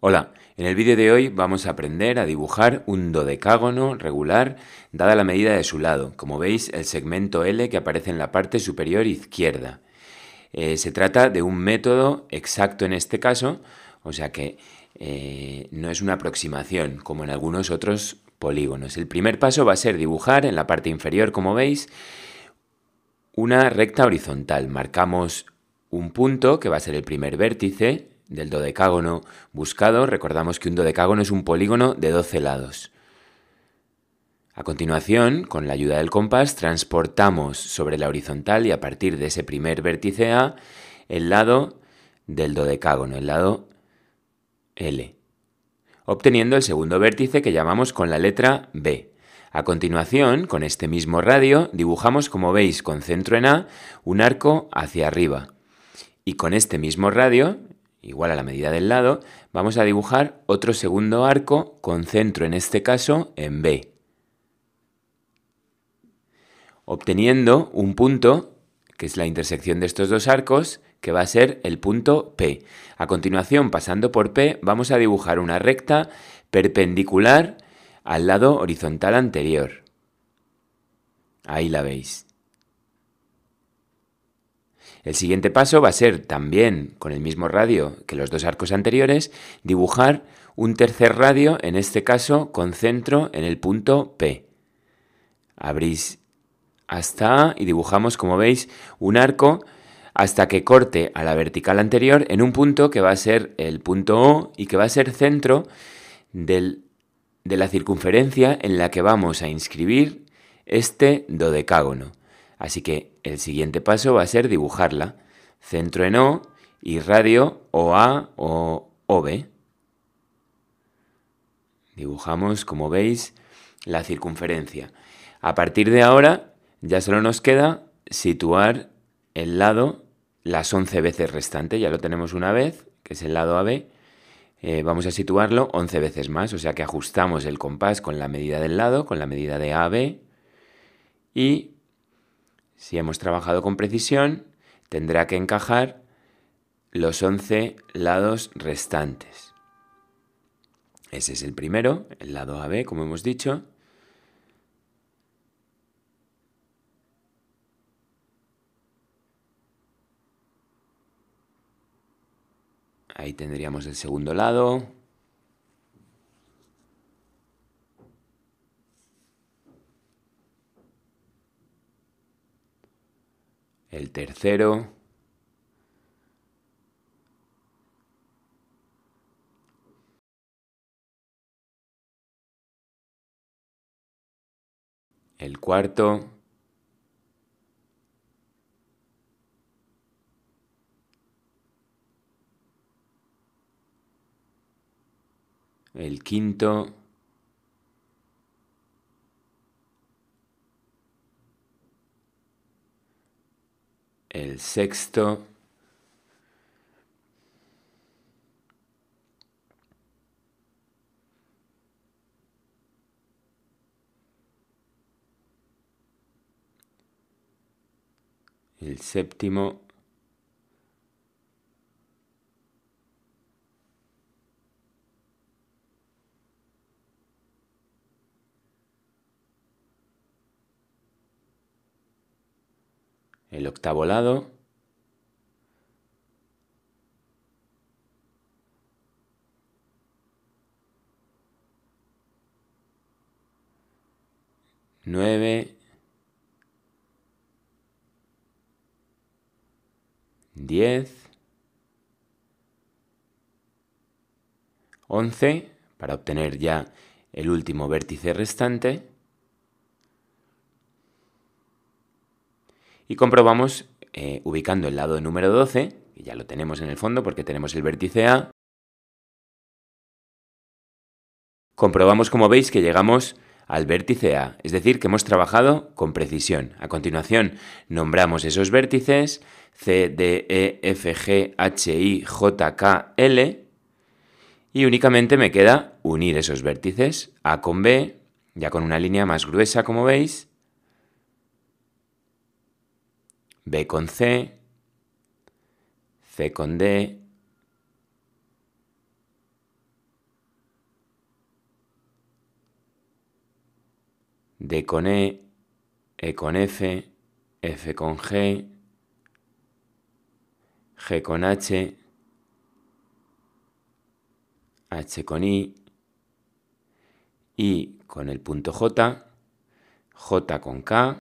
Hola, en el vídeo de hoy vamos a aprender a dibujar un dodecágono regular dada la medida de su lado, como veis el segmento L que aparece en la parte superior izquierda. Eh, se trata de un método exacto en este caso, o sea que eh, no es una aproximación como en algunos otros polígonos. El primer paso va a ser dibujar en la parte inferior, como veis, una recta horizontal. Marcamos un punto que va a ser el primer vértice, del dodecágono buscado, recordamos que un dodecágono es un polígono de 12 lados. A continuación, con la ayuda del compás, transportamos sobre la horizontal y a partir de ese primer vértice A el lado del dodecágono, el lado L, obteniendo el segundo vértice que llamamos con la letra B. A continuación, con este mismo radio, dibujamos, como veis, con centro en A, un arco hacia arriba. Y con este mismo radio, igual a la medida del lado, vamos a dibujar otro segundo arco con centro en este caso en B, obteniendo un punto, que es la intersección de estos dos arcos, que va a ser el punto P. A continuación, pasando por P, vamos a dibujar una recta perpendicular al lado horizontal anterior. Ahí la veis. El siguiente paso va a ser también, con el mismo radio que los dos arcos anteriores, dibujar un tercer radio, en este caso con centro en el punto P. Abrís hasta A y dibujamos, como veis, un arco hasta que corte a la vertical anterior en un punto que va a ser el punto O y que va a ser centro de la circunferencia en la que vamos a inscribir este dodecágono. Así que el siguiente paso va a ser dibujarla. Centro en O y radio o A o OB. Dibujamos, como veis, la circunferencia. A partir de ahora ya solo nos queda situar el lado las 11 veces restante. Ya lo tenemos una vez, que es el lado AB. Eh, vamos a situarlo 11 veces más, o sea que ajustamos el compás con la medida del lado, con la medida de AB y si hemos trabajado con precisión, tendrá que encajar los 11 lados restantes. Ese es el primero, el lado AB, como hemos dicho. Ahí tendríamos el segundo lado, el tercero, el cuarto, el quinto, sexto. el séptimo el octavo lado, nueve, diez, once, para obtener ya el último vértice restante, y comprobamos eh, ubicando el lado número 12, que ya lo tenemos en el fondo porque tenemos el vértice A, comprobamos como veis que llegamos al vértice A, es decir, que hemos trabajado con precisión. A continuación, nombramos esos vértices C, D, E, F, G, H, I, J, K, L y únicamente me queda unir esos vértices A con B, ya con una línea más gruesa como veis, B con C, C con D, D con E, E con F, F con G, G con H, H con I, I con el punto J, J con K,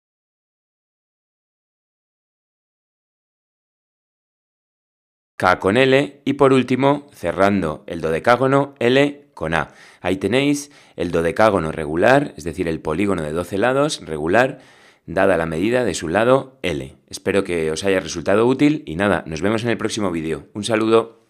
K con L y por último cerrando el dodecágono L con A. Ahí tenéis el dodecágono regular, es decir, el polígono de 12 lados regular, dada la medida de su lado L. Espero que os haya resultado útil y nada, nos vemos en el próximo vídeo. Un saludo.